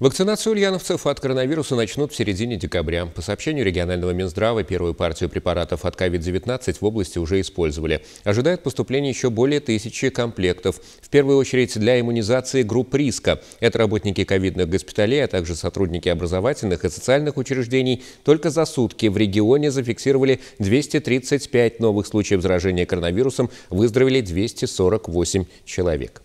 Вакцинацию ульяновцев от коронавируса начнут в середине декабря. По сообщению регионального Минздрава, первую партию препаратов от COVID-19 в области уже использовали. Ожидают поступления еще более тысячи комплектов. В первую очередь для иммунизации групп риска. Это работники ковидных госпиталей, а также сотрудники образовательных и социальных учреждений. Только за сутки в регионе зафиксировали 235 новых случаев заражения коронавирусом. Выздоровели 248 человек.